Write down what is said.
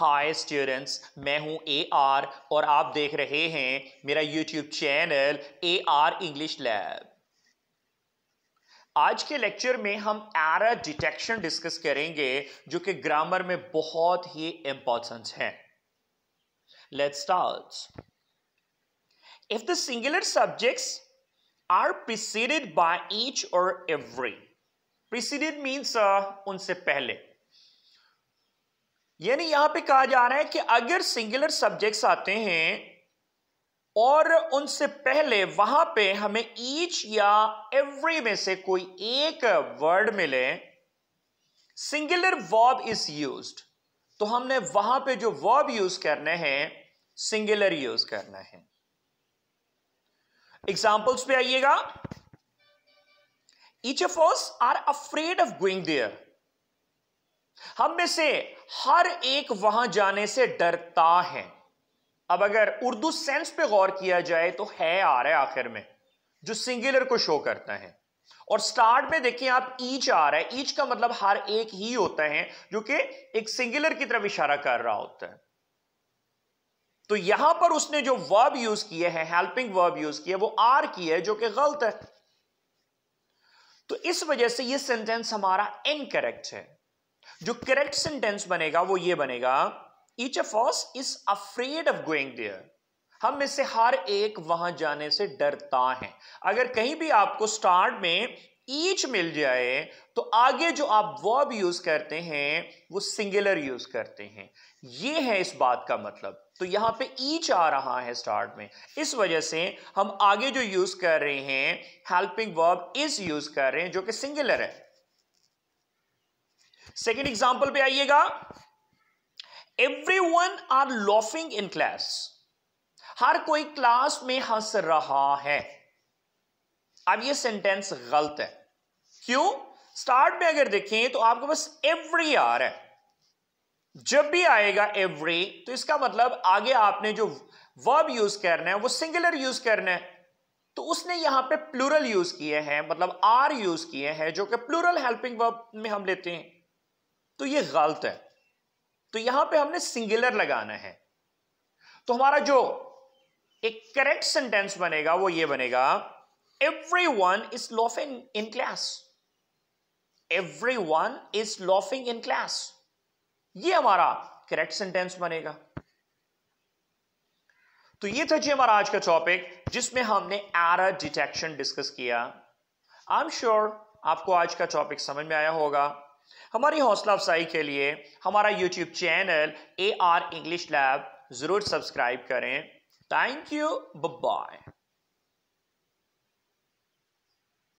hi students मैं हूं A R और आप देख रहे हैं मेरा YouTube channel A R English lab आज के लेक्चर में हम एरर डिटेक्शन डिस्कस करेंगे जो कि ग्रामर में बहुत ही इंपॉर्टेंट है let's start if the singular subjects are preceded by each और एवरी प्रिसीडेड मीन्स उनसे पहले यानी यहां पे कहा जा रहा है कि अगर सिंगुलर सब्जेक्ट्स आते हैं और उनसे पहले वहां पे हमें ईच या एवरी में से कोई एक वर्ड मिले सिंगुलर वर्ब इज यूज तो हमने वहां पे जो वर्ब यूज करने हैं सिंगुलर यूज करना है एग्जाम्पल्स पे आइएगा each of us are afraid of going there हम में से हर एक वहां जाने से डरता है अब अगर उर्दू सेंस पे गौर किया जाए तो है आ रहा है आखिर में जो सिंगुलर को शो करता है और स्टार्ट में देखिए आप ईच आ रहा है ईच का मतलब हर एक ही होता है जो कि एक सिंगुलर की तरफ इशारा कर रहा होता है तो यहां पर उसने जो वर्ब यूज किया है हेल्पिंग वर्ब यूज किया वो आर की है जो कि गलत है तो इस वजह से ये सेंटेंस हमारा इनकरेक्ट है जो करेक्ट सेंटेंस बनेगा वो ये बनेगा each of us is afraid of going there हम में से हर एक वहां जाने से डरता है अगर कहीं भी आपको स्टार्ट में ईच मिल जाए तो आगे जो आप वर्ब यूज करते हैं वो सिंगुलर यूज करते हैं ये है इस बात का मतलब तो यहां पे ईच आ रहा है स्टार्ट में इस वजह से हम आगे जो यूज कर रहे हैं हेल्पिंग वर्ब इज यूज कर रहे हैं जो कि सिंगुलर है सेकेंड एग्जाम्पल पे आइएगा every one are laughing in class हर कोई क्लास में हंस रहा है अब ये सेंटेंस गलत है क्यों स्टार्ट में अगर देखें तो आपके पास एवरी आर है जब भी आएगा एवरी तो इसका मतलब आगे आपने जो वर्ब यूज करना है वो सिंगुलर यूज करना है तो उसने यहां पे प्लूरल यूज किए हैं मतलब आर यूज किए हैं जो कि प्लूरल हेल्पिंग वर्ब में हम लेते हैं तो ये गलत है तो यहां पे हमने सिंगुलर लगाना है तो हमारा जो एक करेक्ट सेंटेंस बनेगा वो ये बनेगा every one is laughing in class every one is laughing in class ये हमारा करेक्ट सेंटेंस बनेगा तो ये था जी हमारा आज का टॉपिक जिसमें हमने एर डिटेक्शन डिस्कस किया आई एम श्योर आपको आज का टॉपिक समझ में आया होगा हमारी हौसला अफजाई के लिए हमारा YouTube channel A R English lab ज़रूर सब्सक्राइब करें थैंक यू बाय